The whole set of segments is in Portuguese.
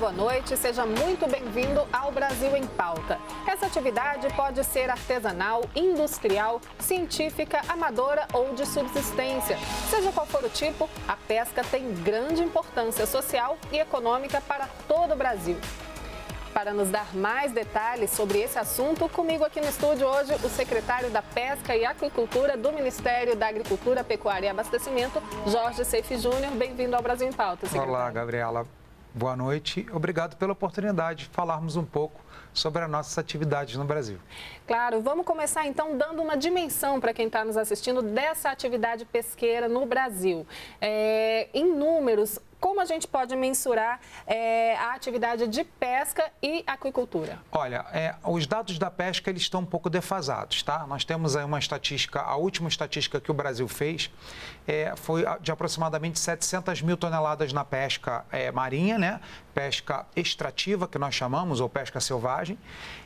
boa noite. Seja muito bem-vindo ao Brasil em Pauta. Essa atividade pode ser artesanal, industrial, científica, amadora ou de subsistência. Seja qual for o tipo, a pesca tem grande importância social e econômica para todo o Brasil. Para nos dar mais detalhes sobre esse assunto, comigo aqui no estúdio hoje o secretário da Pesca e Aquicultura do Ministério da Agricultura, Pecuária e Abastecimento, Jorge Seife Júnior. Bem-vindo ao Brasil em Pauta, secretário. Olá, Gabriela boa noite. Obrigado pela oportunidade de falarmos um pouco sobre as nossas atividades no Brasil. Claro, vamos começar então dando uma dimensão para quem está nos assistindo dessa atividade pesqueira no Brasil. É, em números, como a gente pode mensurar é, a atividade de pesca e aquicultura? Olha, é, os dados da pesca eles estão um pouco defasados, tá? Nós temos aí uma estatística, a última estatística que o Brasil fez é, foi de aproximadamente 700 mil toneladas na pesca é, marinha, né? Pesca extrativa, que nós chamamos, ou pesca selvagem,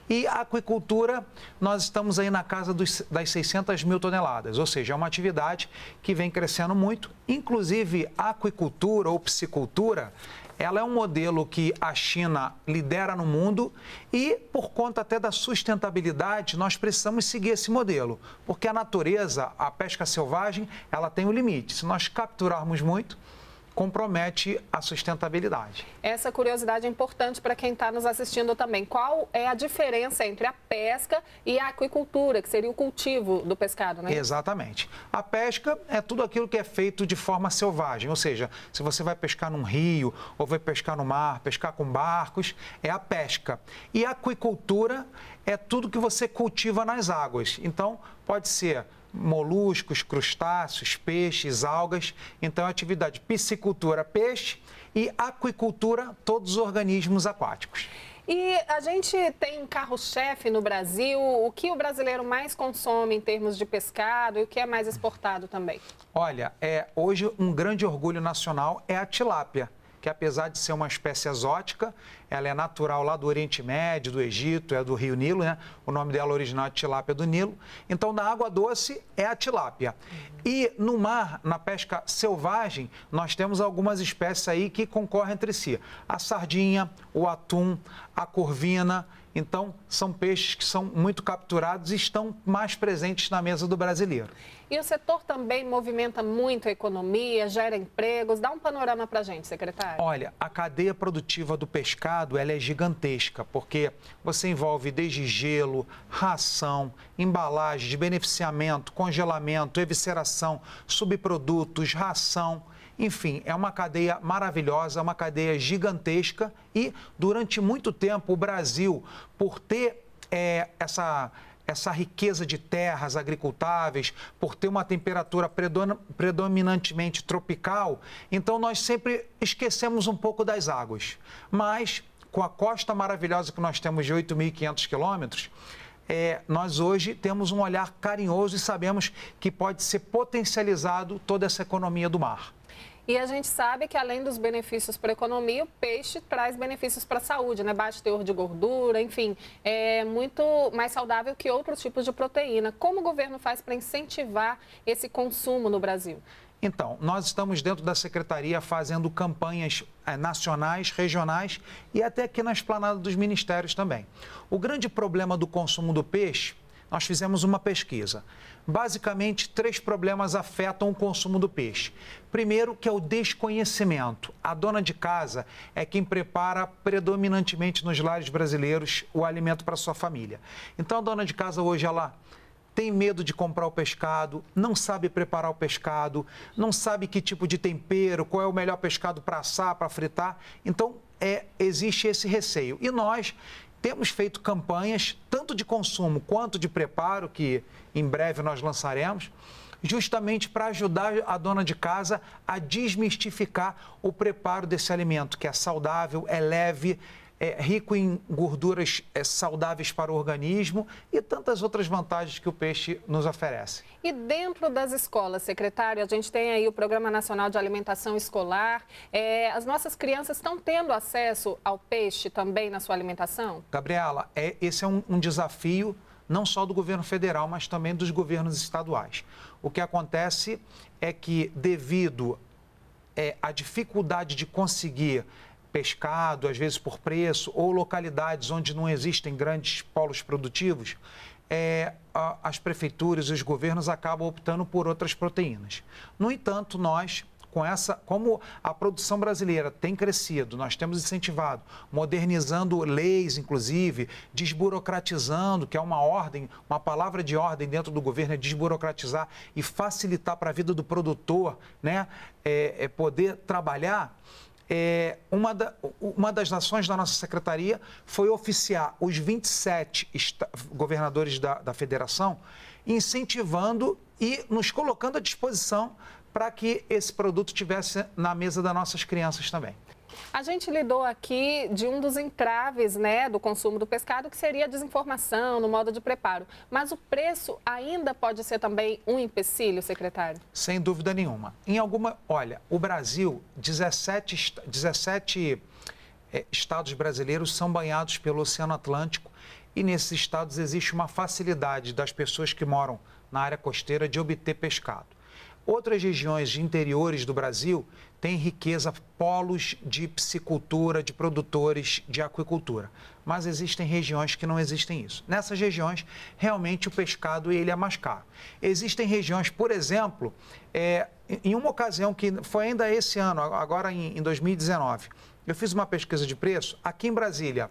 e a aquicultura, nós estamos aí na casa dos, das 600 mil toneladas, ou seja, é uma atividade que vem crescendo muito. Inclusive, a aquicultura ou piscicultura, ela é um modelo que a China lidera no mundo e, por conta até da sustentabilidade, nós precisamos seguir esse modelo, porque a natureza, a pesca selvagem, ela tem um limite. Se nós capturarmos muito, compromete a sustentabilidade. Essa curiosidade é importante para quem está nos assistindo também. Qual é a diferença entre a pesca e a aquicultura, que seria o cultivo do pescado, né? Exatamente. A pesca é tudo aquilo que é feito de forma selvagem, ou seja, se você vai pescar num rio ou vai pescar no mar, pescar com barcos, é a pesca. E a aquicultura é tudo que você cultiva nas águas. Então, pode ser moluscos, crustáceos, peixes, algas. Então, atividade piscicultura, peixe e aquicultura, todos os organismos aquáticos. E a gente tem carro-chefe no Brasil. O que o brasileiro mais consome em termos de pescado e o que é mais exportado também? Olha, é, hoje um grande orgulho nacional é a tilápia que apesar de ser uma espécie exótica, ela é natural lá do Oriente Médio, do Egito, é do Rio Nilo, né? O nome dela original é tilápia do Nilo. Então, na água doce é a tilápia. E no mar, na pesca selvagem, nós temos algumas espécies aí que concorrem entre si. A sardinha, o atum, a corvina então, são peixes que são muito capturados e estão mais presentes na mesa do brasileiro. E o setor também movimenta muito a economia, gera empregos. Dá um panorama para a gente, secretário. Olha, a cadeia produtiva do pescado ela é gigantesca, porque você envolve desde gelo, ração, embalagens, beneficiamento, congelamento, evisceração, subprodutos, ração enfim, é uma cadeia maravilhosa, é uma cadeia gigantesca e durante muito tempo o Brasil, por ter é, essa essa riqueza de terras agricultáveis, por ter uma temperatura predominantemente tropical, então nós sempre esquecemos um pouco das águas. Mas, com a costa maravilhosa que nós temos de 8.500 quilômetros, é, nós hoje temos um olhar carinhoso e sabemos que pode ser potencializado toda essa economia do mar. E a gente sabe que além dos benefícios para a economia, o peixe traz benefícios para a saúde, né? Baixo teor de gordura, enfim, é muito mais saudável que outros tipos de proteína. Como o governo faz para incentivar esse consumo no Brasil? Então, nós estamos dentro da secretaria fazendo campanhas é, nacionais, regionais e até aqui na esplanada dos ministérios também. O grande problema do consumo do peixe nós fizemos uma pesquisa. Basicamente, três problemas afetam o consumo do peixe. Primeiro, que é o desconhecimento. A dona de casa é quem prepara predominantemente nos lares brasileiros o alimento para sua família. Então, a dona de casa hoje ela tem medo de comprar o pescado, não sabe preparar o pescado, não sabe que tipo de tempero, qual é o melhor pescado para assar, para fritar. Então, é, existe esse receio. E nós, temos feito campanhas, tanto de consumo quanto de preparo, que em breve nós lançaremos, justamente para ajudar a dona de casa a desmistificar o preparo desse alimento, que é saudável, é leve, é, rico em gorduras é, saudáveis para o organismo e tantas outras vantagens que o peixe nos oferece. E dentro das escolas, secretário, a gente tem aí o Programa Nacional de Alimentação Escolar. É, as nossas crianças estão tendo acesso ao peixe também na sua alimentação? Gabriela, é, esse é um, um desafio não só do governo federal, mas também dos governos estaduais. O que acontece é que, devido é, dificuldade de conseguir pescado, às vezes por preço, ou localidades onde não existem grandes polos produtivos, é, as prefeituras e os governos acabam optando por outras proteínas. No entanto, nós, com essa, como a produção brasileira tem crescido, nós temos incentivado, modernizando leis, inclusive, desburocratizando, que é uma ordem, uma palavra de ordem dentro do governo é desburocratizar e facilitar para a vida do produtor, né, é, é poder trabalhar é, uma, da, uma, das ações da nossa secretaria foi oficiar os 27 governadores da, da federação, incentivando e nos colocando à disposição para que esse produto tivesse na mesa das nossas crianças também. A gente lidou aqui de um dos entraves né, do consumo do pescado, que seria a desinformação no modo de preparo. Mas o preço ainda pode ser também um empecilho, secretário? Sem dúvida nenhuma. Em alguma. Olha, o Brasil, 17, 17 eh, estados brasileiros são banhados pelo Oceano Atlântico e nesses estados existe uma facilidade das pessoas que moram na área costeira de obter pescado. Outras regiões de interiores do Brasil têm riqueza, polos de piscicultura, de produtores de aquicultura. Mas existem regiões que não existem isso. Nessas regiões, realmente o pescado ele é mais caro. Existem regiões, por exemplo, é, em uma ocasião que foi ainda esse ano, agora em, em 2019, eu fiz uma pesquisa de preço. Aqui em Brasília,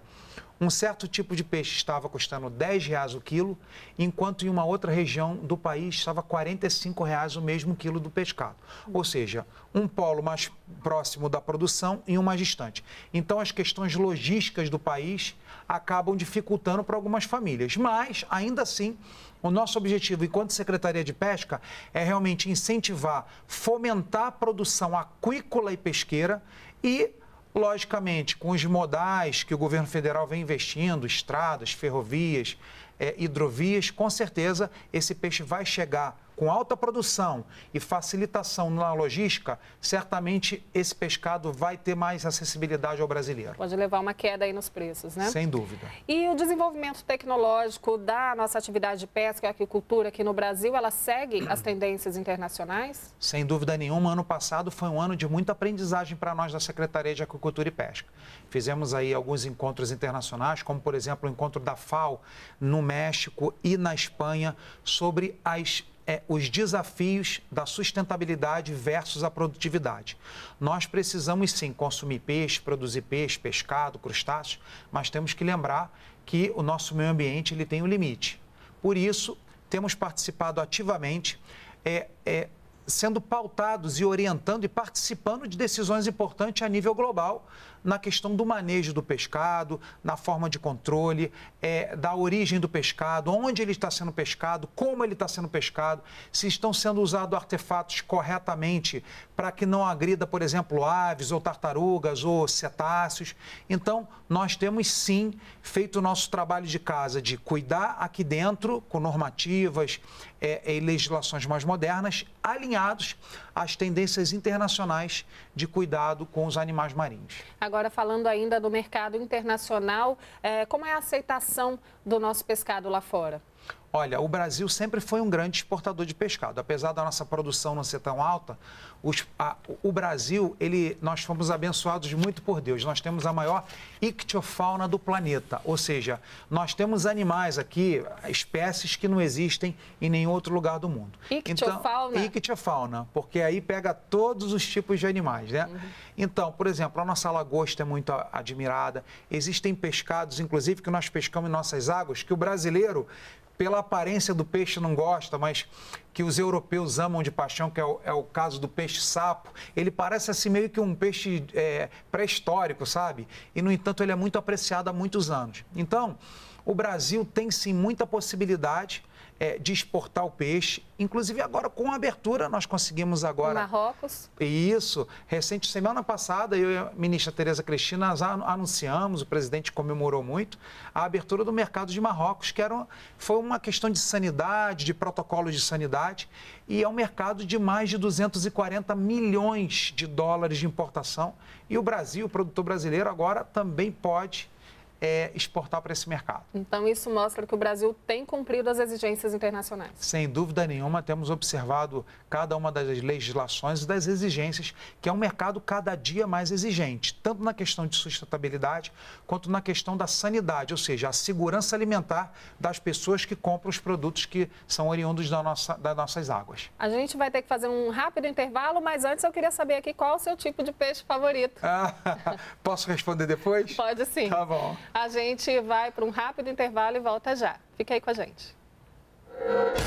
um certo tipo de peixe estava custando 10 reais o quilo, enquanto em uma outra região do país estava 45 reais o mesmo quilo do pescado. Ou seja, um polo mais próximo da produção e um mais distante. Então, as questões logísticas do país acabam dificultando para algumas famílias. Mas, ainda assim, o nosso objetivo, enquanto Secretaria de Pesca, é realmente incentivar, fomentar a produção aquícola e pesqueira e Logicamente, com os modais que o governo federal vem investindo, estradas, ferrovias, é, hidrovias, com certeza esse peixe vai chegar com alta produção e facilitação na logística, certamente esse pescado vai ter mais acessibilidade ao brasileiro. Pode levar uma queda aí nos preços, né? Sem dúvida. E o desenvolvimento tecnológico da nossa atividade de pesca e aquicultura aqui no Brasil, ela segue as tendências internacionais? Sem dúvida nenhuma, ano passado foi um ano de muita aprendizagem para nós da Secretaria de Aquicultura e Pesca. Fizemos aí alguns encontros internacionais, como por exemplo o encontro da FAO no México e na Espanha sobre as é, os desafios da sustentabilidade versus a produtividade. Nós precisamos sim consumir peixe, produzir peixe, pescado, crustáceos, mas temos que lembrar que o nosso meio ambiente ele tem um limite. Por isso, temos participado ativamente é, é, sendo pautados e orientando e participando de decisões importantes a nível global na questão do manejo do pescado, na forma de controle, é, da origem do pescado, onde ele está sendo pescado, como ele está sendo pescado, se estão sendo usados artefatos corretamente para que não agrida, por exemplo, aves ou tartarugas ou cetáceos. Então, nós temos sim feito o nosso trabalho de casa de cuidar aqui dentro com normativas, é, e é, legislações mais modernas, alinhados às tendências internacionais de cuidado com os animais marinhos. Agora, falando ainda do mercado internacional, é, como é a aceitação do nosso pescado lá fora? Olha, o Brasil sempre foi um grande exportador de pescado. Apesar da nossa produção não ser tão alta, os, a, o Brasil, ele, nós fomos abençoados muito por Deus. Nós temos a maior ictiofauna do planeta, ou seja, nós temos animais aqui, espécies que não existem em nenhum outro lugar do mundo. Então, ictiofauna? Então, ictiofauna, porque aí pega todos os tipos de animais, né? Uhum. Então, por exemplo, a nossa lagosta é muito admirada. Existem pescados, inclusive, que nós pescamos em nossas águas, que o brasileiro, pela aparência do peixe não gosta, mas que os europeus amam de paixão, que é o, é o caso do peixe-sapo, ele parece assim meio que um peixe é, pré-histórico, sabe? E, no entanto, ele é muito apreciado há muitos anos. Então, o Brasil tem sim muita possibilidade é, de exportar o peixe. Inclusive agora com a abertura nós conseguimos agora. Marrocos. Isso. Recente semana passada eu e a ministra Tereza Cristina anunciamos, o presidente comemorou muito a abertura do mercado de Marrocos, que era, foi uma questão de sanidade, de protocolos de sanidade e é um mercado de mais de 240 milhões de dólares de importação e o Brasil, o produtor brasileiro agora também pode é, exportar para esse mercado. Então, isso mostra que o Brasil tem cumprido as exigências internacionais. Sem dúvida nenhuma, temos observado cada uma das legislações e das exigências, que é um mercado cada dia mais exigente, tanto na questão de sustentabilidade quanto na questão da sanidade, ou seja, a segurança alimentar das pessoas que compram os produtos que são oriundos da nossa, das nossas águas. A gente vai ter que fazer um rápido intervalo, mas antes eu queria saber aqui qual o seu tipo de peixe favorito. Ah, posso responder depois? Pode sim. Tá bom. A gente vai para um rápido intervalo e volta já. Fica aí com a gente. Música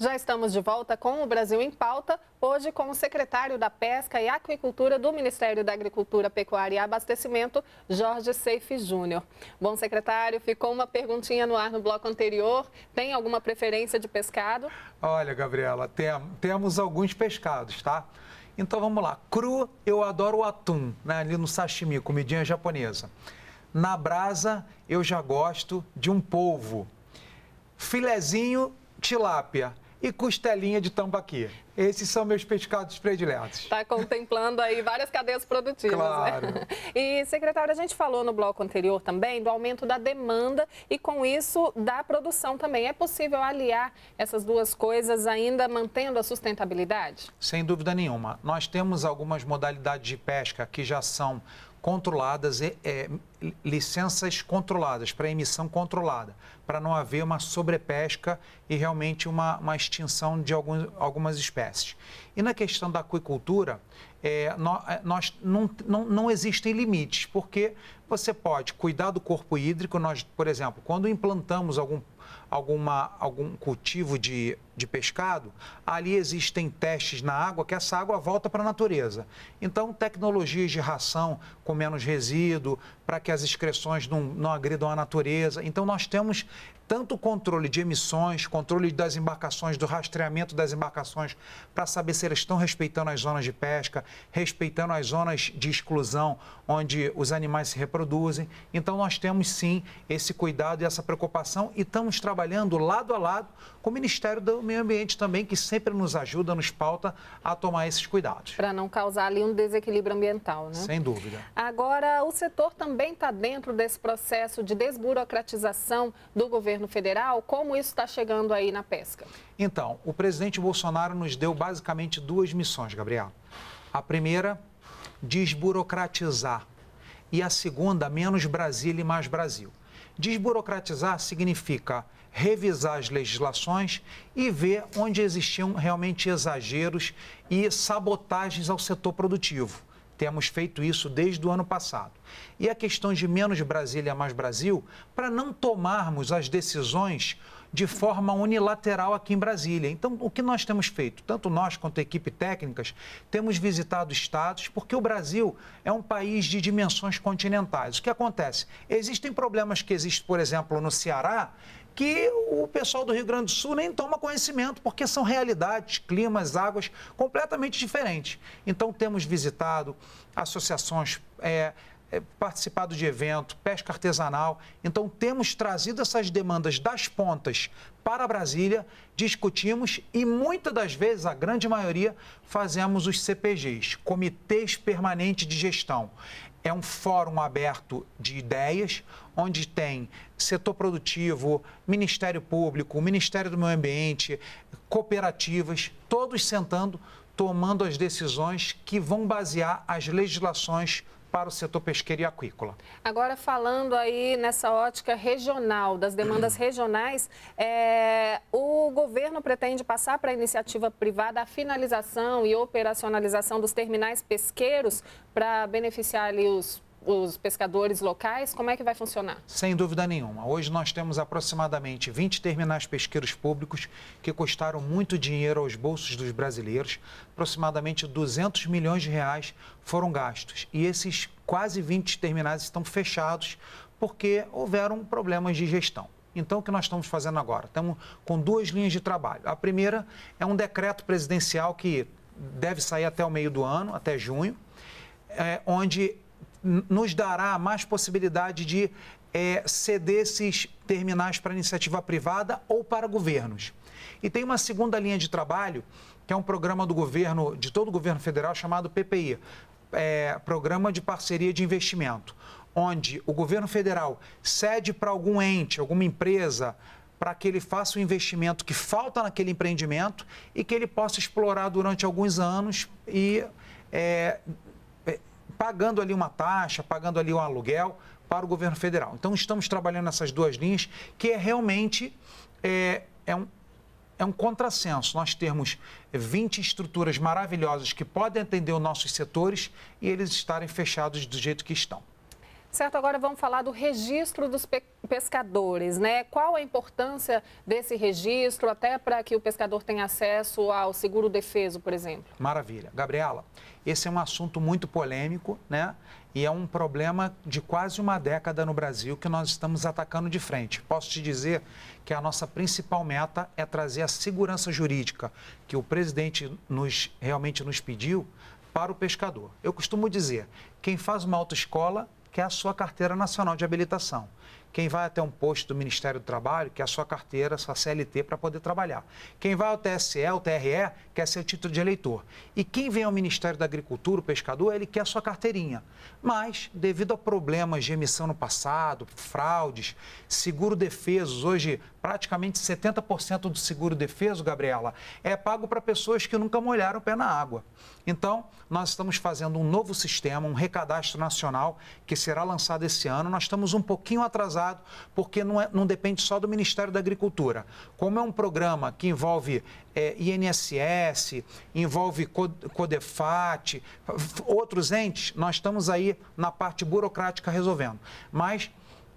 Já estamos de volta com o Brasil em Pauta, hoje com o secretário da Pesca e Aquicultura do Ministério da Agricultura, Pecuária e Abastecimento, Jorge Seife Júnior. Bom, secretário, ficou uma perguntinha no ar no bloco anterior. Tem alguma preferência de pescado? Olha, Gabriela, tem, temos alguns pescados, tá? Então vamos lá. Cru, eu adoro o atum, né? ali no sashimi, comidinha japonesa. Na brasa, eu já gosto de um polvo. Filezinho, tilápia e costelinha de tambaqui. Esses são meus pescados prediletos. Está contemplando aí várias cadeias produtivas, né? claro. né? E, secretário, a gente falou no bloco anterior também do aumento da demanda e, com isso, da produção também. É possível aliar essas duas coisas ainda mantendo a sustentabilidade? Sem dúvida nenhuma. Nós temos algumas modalidades de pesca que já são controladas, é, é, licenças controladas, para emissão controlada, para não haver uma sobrepesca e realmente uma, uma extinção de algum, algumas espécies. E na questão da aquicultura, é, nós, é, nós não, não, não existem limites, porque você pode cuidar do corpo hídrico, nós, por exemplo, quando implantamos algum alguma, algum cultivo de, de pescado, ali existem testes na água que essa água volta para a natureza. Então, tecnologias de ração com menos resíduo, para que as excreções não, não agridam a natureza. Então, nós temos tanto o controle de emissões, controle das embarcações, do rastreamento das embarcações, para saber se elas estão respeitando as zonas de pesca, respeitando as zonas de exclusão onde os animais se reproduzem. Então, nós temos sim esse cuidado e essa preocupação e estamos trabalhando lado a lado com o Ministério do Meio Ambiente também, que sempre nos ajuda, nos pauta a tomar esses cuidados. Para não causar ali um desequilíbrio ambiental, né? Sem dúvida. Agora, o setor também está dentro desse processo de desburocratização do governo governo federal? Como isso está chegando aí na pesca? Então, o presidente Bolsonaro nos deu basicamente duas missões, Gabriela. A primeira, desburocratizar. E a segunda, menos Brasília e mais Brasil. Desburocratizar significa revisar as legislações e ver onde existiam realmente exageros e sabotagens ao setor produtivo. Temos feito isso desde o ano passado. E a questão de menos Brasília, mais Brasil, para não tomarmos as decisões de forma unilateral aqui em Brasília. Então, o que nós temos feito, tanto nós quanto a equipe técnicas, temos visitado estados, porque o Brasil é um país de dimensões continentais. O que acontece? Existem problemas que existem, por exemplo, no Ceará, que o pessoal do Rio Grande do Sul nem toma conhecimento, porque são realidades, climas, águas completamente diferentes. Então, temos visitado associações. É, é, participado de evento, pesca artesanal. Então, temos trazido essas demandas das pontas para Brasília, discutimos e muitas das vezes, a grande maioria, fazemos os CPGs Comitês Permanentes de Gestão. É um fórum aberto de ideias onde tem setor produtivo, Ministério Público, Ministério do Meio Ambiente, cooperativas, todos sentando, tomando as decisões que vão basear as legislações para o setor pesqueiro e aquícola. Agora, falando aí nessa ótica regional, das demandas regionais, é, o governo pretende passar para a iniciativa privada a finalização e operacionalização dos terminais pesqueiros para beneficiar ali os os pescadores locais? Como é que vai funcionar? Sem dúvida nenhuma. Hoje nós temos aproximadamente 20 terminais pesqueiros públicos que custaram muito dinheiro aos bolsos dos brasileiros. Aproximadamente 200 milhões de reais foram gastos. E esses quase 20 terminais estão fechados porque houveram problemas de gestão. Então, o que nós estamos fazendo agora? Estamos com duas linhas de trabalho. A primeira é um decreto presidencial que deve sair até o meio do ano, até junho, é, onde nos dará mais possibilidade de é, ceder esses terminais para iniciativa privada ou para governos. E tem uma segunda linha de trabalho, que é um programa do governo, de todo o governo federal, chamado PPI, é, Programa de Parceria de Investimento, onde o governo federal cede para algum ente, alguma empresa, para que ele faça o investimento que falta naquele empreendimento e que ele possa explorar durante alguns anos e é, pagando ali uma taxa, pagando ali um aluguel para o governo federal. Então, estamos trabalhando essas duas linhas, que é realmente é, é um, é um contrassenso nós termos 20 estruturas maravilhosas que podem atender os nossos setores e eles estarem fechados do jeito que estão. Certo, agora vamos falar do registro dos pe pescadores, né? Qual a importância desse registro, até para que o pescador tenha acesso ao seguro defeso, por exemplo? Maravilha. Gabriela, esse é um assunto muito polêmico, né? E é um problema de quase uma década no Brasil que nós estamos atacando de frente. Posso te dizer que a nossa principal meta é trazer a segurança jurídica que o presidente nos, realmente nos pediu para o pescador. Eu costumo dizer, quem faz uma autoescola que é a sua carteira nacional de habilitação. Quem vai até um posto do Ministério do Trabalho quer é a sua carteira, a sua CLT para poder trabalhar. Quem vai ao TSE, ao TRE, quer seu título de eleitor. E quem vem ao Ministério da Agricultura, o pescador, ele quer a sua carteirinha. Mas, devido a problemas de emissão no passado, fraudes, seguro defesos, hoje praticamente 70% do seguro defeso, Gabriela, é pago para pessoas que nunca molharam o pé na água. Então, nós estamos fazendo um novo sistema, um recadastro nacional, que será lançado esse ano. Nós estamos um pouquinho atrasados porque não, é, não depende só do Ministério da Agricultura. Como é um programa que envolve é, INSS, envolve CODEFAT, outros entes, nós estamos aí na parte burocrática resolvendo. Mas,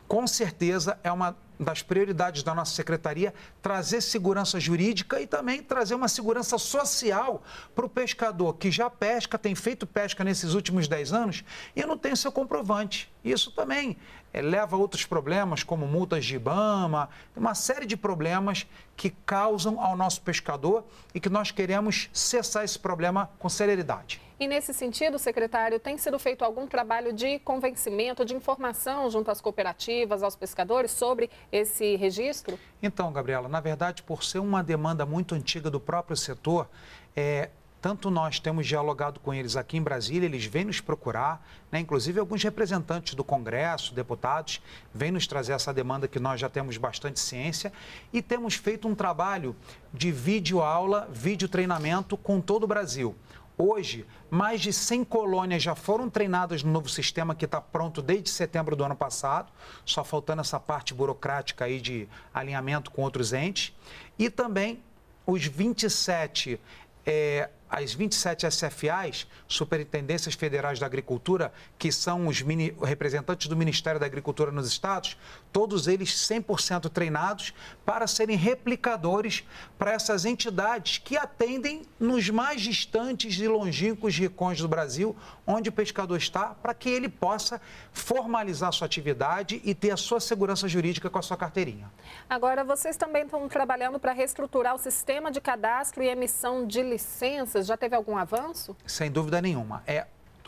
com certeza, é uma das prioridades da nossa secretaria trazer segurança jurídica e também trazer uma segurança social para o pescador que já pesca, tem feito pesca nesses últimos 10 anos e não tem seu comprovante. Isso também eh, leva a outros problemas, como multas de Ibama, uma série de problemas que causam ao nosso pescador e que nós queremos cessar esse problema com celeridade. E nesse sentido, secretário, tem sido feito algum trabalho de convencimento, de informação junto às cooperativas, aos pescadores sobre esse registro? Então, Gabriela, na verdade, por ser uma demanda muito antiga do próprio setor, é, tanto nós temos dialogado com eles aqui em Brasília, eles vêm nos procurar, né? inclusive alguns representantes do Congresso, deputados, vêm nos trazer essa demanda que nós já temos bastante ciência e temos feito um trabalho de vídeo aula, vídeo treinamento com todo o Brasil. Hoje, mais de 100 colônias já foram treinadas no novo sistema que está pronto desde setembro do ano passado, só faltando essa parte burocrática aí de alinhamento com outros entes. E também os 27, é, as 27 SFAs, Superintendências Federais da Agricultura, que são os mini, representantes do Ministério da Agricultura nos estados, todos eles 100% treinados para serem replicadores para essas entidades que atendem nos mais distantes e longínquos rincões do Brasil, onde o pescador está, para que ele possa formalizar sua atividade e ter a sua segurança jurídica com a sua carteirinha. Agora, vocês também estão trabalhando para reestruturar o sistema de cadastro e emissão de licenças. Já teve algum avanço? Sem dúvida nenhuma. É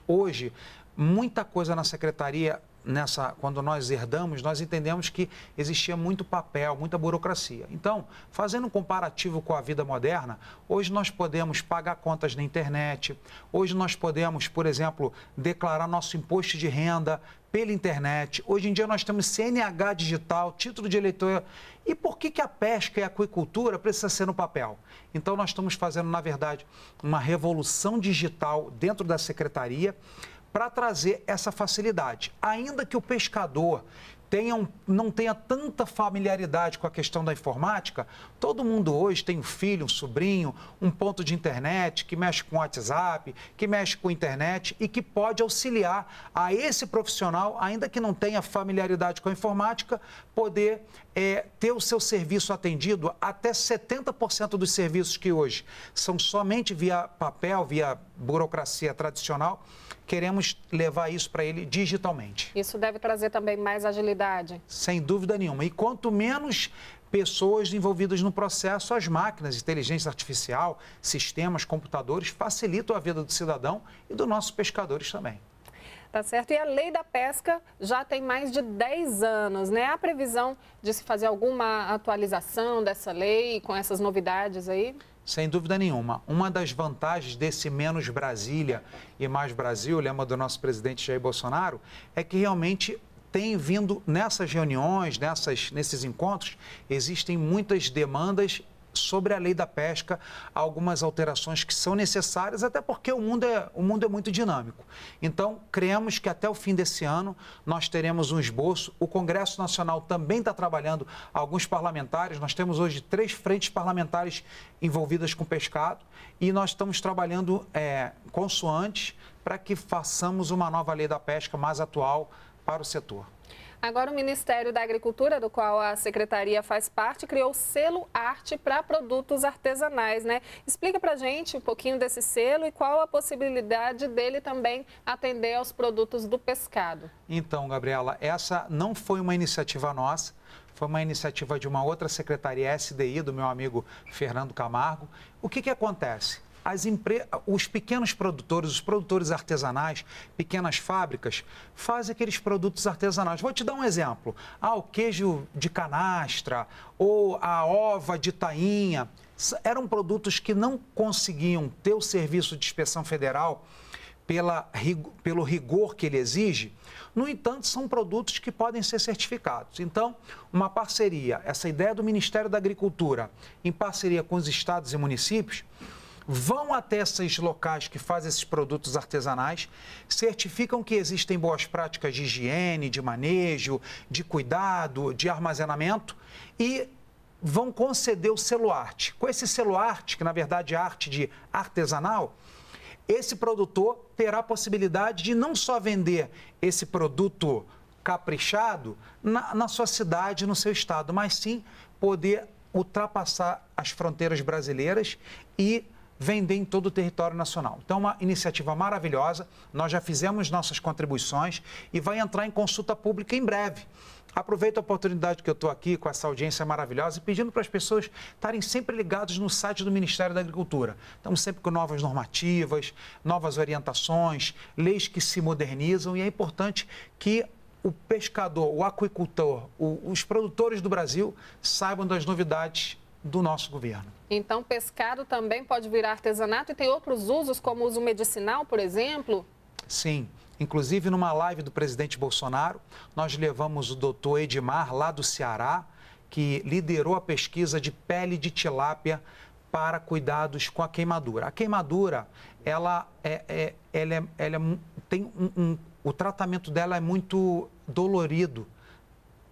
hoje muita coisa na secretaria nessa, quando nós herdamos, nós entendemos que existia muito papel, muita burocracia. Então, fazendo um comparativo com a vida moderna, hoje nós podemos pagar contas na internet, hoje nós podemos, por exemplo, declarar nosso imposto de renda pela internet. Hoje em dia nós temos CNH digital, título de eleitor. E por que, que a pesca e a aquicultura precisa ser no papel? Então nós estamos fazendo, na verdade, uma revolução digital dentro da secretaria para trazer essa facilidade. Ainda que o pescador não tenha tanta familiaridade com a questão da informática, todo mundo hoje tem um filho, um sobrinho, um ponto de internet que mexe com WhatsApp, que mexe com internet e que pode auxiliar a esse profissional, ainda que não tenha familiaridade com a informática, poder é, ter o seu serviço atendido até 70% dos serviços que hoje são somente via papel, via burocracia tradicional queremos levar isso para ele digitalmente. Isso deve trazer também mais agilidade. Sem dúvida nenhuma. E quanto menos pessoas envolvidas no processo, as máquinas, inteligência artificial, sistemas, computadores facilitam a vida do cidadão e dos nossos pescadores também. Tá certo? E a lei da pesca já tem mais de 10 anos, né? Há previsão de se fazer alguma atualização dessa lei com essas novidades aí? Sem dúvida nenhuma. Uma das vantagens desse menos Brasília e mais Brasil, lema do nosso presidente Jair Bolsonaro, é que realmente tem vindo nessas reuniões, nessas, nesses encontros, existem muitas demandas sobre a lei da pesca algumas alterações que são necessárias, até porque o mundo é, o mundo é muito dinâmico. Então, cremos que até o fim desse ano nós teremos um esboço. O Congresso Nacional também está trabalhando alguns parlamentares. Nós temos hoje três frentes parlamentares envolvidas com pescado e nós estamos trabalhando é, consoantes para que façamos uma nova lei da pesca mais atual para o setor. Agora, o Ministério da Agricultura, do qual a secretaria faz parte, criou selo arte para produtos artesanais, né? Explica para gente um pouquinho desse selo e qual a possibilidade dele também atender aos produtos do pescado. Então, Gabriela, essa não foi uma iniciativa nossa. Foi uma iniciativa de uma outra secretaria SDI, do meu amigo Fernando Camargo. O que, que acontece? as empre... os pequenos produtores, os produtores artesanais, pequenas fábricas, fazem aqueles produtos artesanais. Vou te dar um exemplo. Ah, o queijo de canastra ou a ova de tainha. Eram produtos que não conseguiam ter o serviço de inspeção federal pela, pelo rigor que ele exige. No entanto, são produtos que podem ser certificados. Então, uma parceria, essa ideia do Ministério da Agricultura, em parceria com os estados e municípios, vão até esses locais que fazem esses produtos artesanais, certificam que existem boas práticas de higiene, de manejo, de cuidado, de armazenamento e vão conceder o selo arte. Com esse selo arte, que na verdade é arte de artesanal, esse produtor terá a possibilidade de não só vender esse produto caprichado na, na sua cidade, no seu estado, mas sim poder ultrapassar as fronteiras brasileiras e vender em todo o território nacional. Então, é uma iniciativa maravilhosa, nós já fizemos nossas contribuições e vai entrar em consulta pública em breve. Aproveito a oportunidade que eu estou aqui com essa audiência maravilhosa e pedindo para as pessoas estarem sempre ligados no site do Ministério da Agricultura. Estamos sempre com novas normativas, novas orientações, leis que se modernizam e é importante que o pescador, o aquicultor, o, os produtores do Brasil saibam das novidades do nosso governo. Então, pescado também pode virar artesanato e tem outros usos, como uso medicinal, por exemplo? Sim. Inclusive, numa live do presidente Bolsonaro, nós levamos o doutor Edmar, lá do Ceará, que liderou a pesquisa de pele de tilápia para cuidados com a queimadura. A queimadura, ela, é, é, ela, é, ela é tem um, um, o tratamento dela é muito dolorido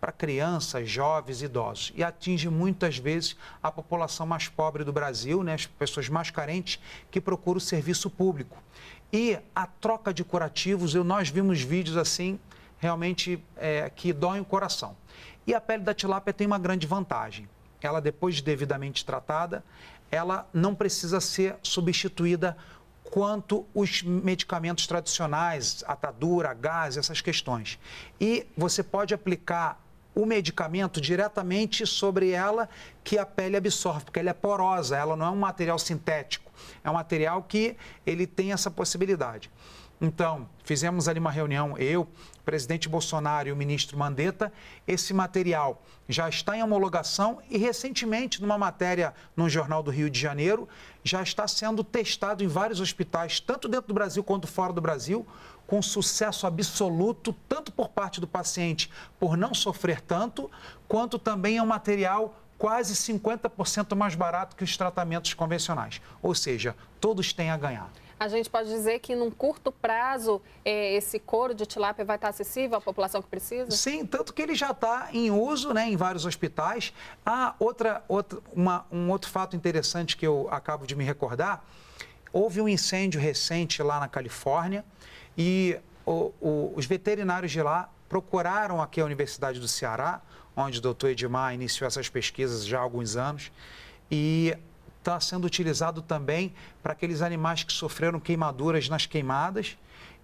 para crianças, jovens, idosos e atinge muitas vezes a população mais pobre do Brasil, né, as pessoas mais carentes que procuram o serviço público. E a troca de curativos, eu, nós vimos vídeos assim, realmente é, que doem o coração. E a pele da tilápia tem uma grande vantagem. Ela, depois de devidamente tratada, ela não precisa ser substituída quanto os medicamentos tradicionais, atadura, gás, essas questões. E você pode aplicar o medicamento diretamente sobre ela que a pele absorve, porque ela é porosa, ela não é um material sintético, é um material que ele tem essa possibilidade. Então, fizemos ali uma reunião, eu, o presidente Bolsonaro e o ministro Mandetta. Esse material já está em homologação e, recentemente, numa matéria no Jornal do Rio de Janeiro, já está sendo testado em vários hospitais, tanto dentro do Brasil quanto fora do Brasil, com sucesso absoluto, tanto por parte do paciente por não sofrer tanto, quanto também é um material quase 50% mais barato que os tratamentos convencionais. Ou seja, todos têm a ganhar. A gente pode dizer que num curto prazo é, esse couro de tilápia vai estar acessível à população que precisa? Sim, tanto que ele já está em uso né, em vários hospitais. Há outra, outra, uma, um outro fato interessante que eu acabo de me recordar. Houve um incêndio recente lá na Califórnia e o, o, os veterinários de lá procuraram aqui a Universidade do Ceará, onde o doutor Edmar iniciou essas pesquisas já há alguns anos, e está sendo utilizado também para aqueles animais que sofreram queimaduras nas queimadas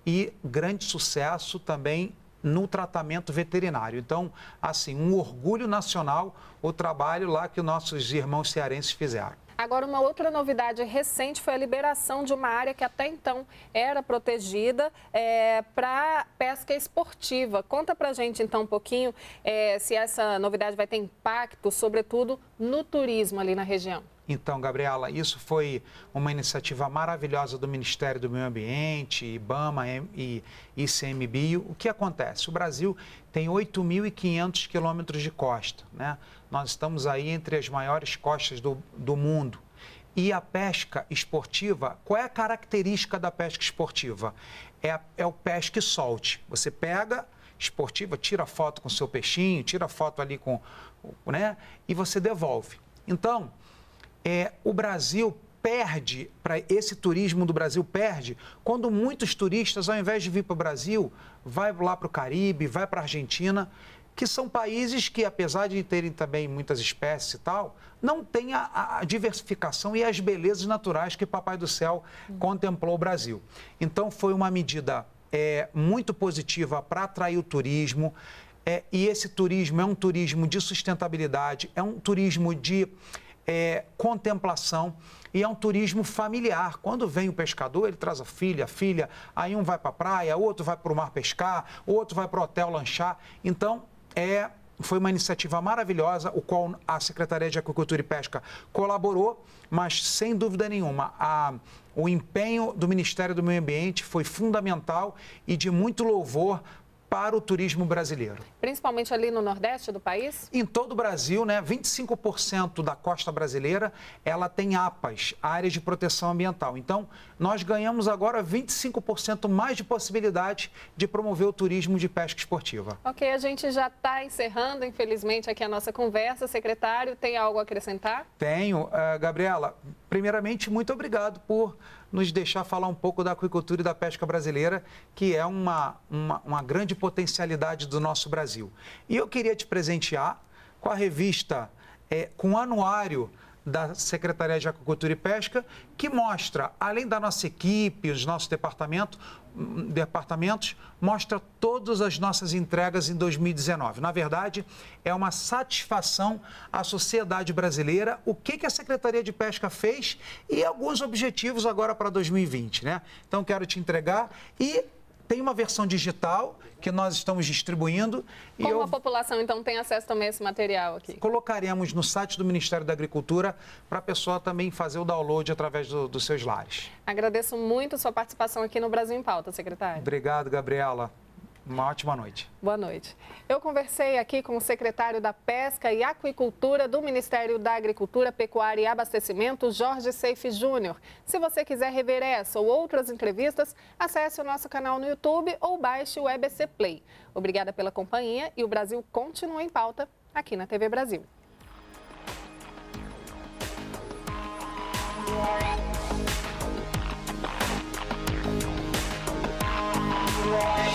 e grande sucesso também no tratamento veterinário. Então, assim, um orgulho nacional o trabalho lá que nossos irmãos cearenses fizeram. Agora, uma outra novidade recente foi a liberação de uma área que até então era protegida é, para pesca esportiva. Conta para gente, então, um pouquinho é, se essa novidade vai ter impacto, sobretudo no turismo ali na região. Então, Gabriela, isso foi uma iniciativa maravilhosa do Ministério do Meio Ambiente, IBAMA e ICMBio. O que acontece? O Brasil tem 8.500 quilômetros de costa. Né? Nós estamos aí entre as maiores costas do, do mundo. E a pesca esportiva, qual é a característica da pesca esportiva? É, é o pesque solte. Você pega esportiva, tira foto com seu peixinho, tira foto ali com, né? E você devolve. Então, é, o Brasil perde, para esse turismo do Brasil perde, quando muitos turistas, ao invés de vir para o Brasil, vai lá para o Caribe, vai para a Argentina, que são países que, apesar de terem também muitas espécies e tal, não têm a, a diversificação e as belezas naturais que Papai do Céu hum. contemplou o Brasil. Então, foi uma medida é, muito positiva para atrair o turismo. É, e esse turismo é um turismo de sustentabilidade, é um turismo de é, contemplação e é um turismo familiar. Quando vem o pescador, ele traz a filha, a filha, aí um vai para a praia, outro vai para o mar pescar, outro vai para o hotel lanchar. Então, é foi uma iniciativa maravilhosa, o qual a Secretaria de Agricultura e Pesca colaborou, mas sem dúvida nenhuma, a, o empenho do Ministério do Meio Ambiente foi fundamental e de muito louvor para o turismo brasileiro. Principalmente ali no nordeste do país? Em todo o Brasil, né? 25% da costa brasileira, ela tem APAs, áreas de proteção ambiental. Então, nós ganhamos agora 25% mais de possibilidade de promover o turismo de pesca esportiva. Ok, a gente já está encerrando, infelizmente, aqui a nossa conversa. Secretário, tem algo a acrescentar? Tenho. Uh, Gabriela, Primeiramente, muito obrigado por nos deixar falar um pouco da aquicultura e da pesca brasileira, que é uma, uma, uma grande potencialidade do nosso Brasil. E eu queria te presentear com a revista, é, com o anuário da Secretaria de Aquicultura e Pesca, que mostra, além da nossa equipe, os nossos departamentos, departamentos, mostra todas as nossas entregas em 2019. Na verdade, é uma satisfação à sociedade brasileira o que, que a Secretaria de Pesca fez e alguns objetivos agora para 2020, né? Então, quero te entregar e tem uma versão digital que nós estamos distribuindo. Como eu... a população, então, tem acesso também a esse material aqui? Colocaremos no site do Ministério da Agricultura para a pessoa também fazer o download através do, dos seus lares. Agradeço muito sua participação aqui no Brasil em Pauta, secretário. Obrigado, Gabriela. Uma ótima noite. Boa noite. Eu conversei aqui com o secretário da Pesca e Aquicultura do Ministério da Agricultura, Pecuária e Abastecimento, Jorge Seife Júnior. Se você quiser rever essa ou outras entrevistas, acesse o nosso canal no YouTube ou baixe o EBC Play. Obrigada pela companhia e o Brasil continua em pauta aqui na TV Brasil. Yeah.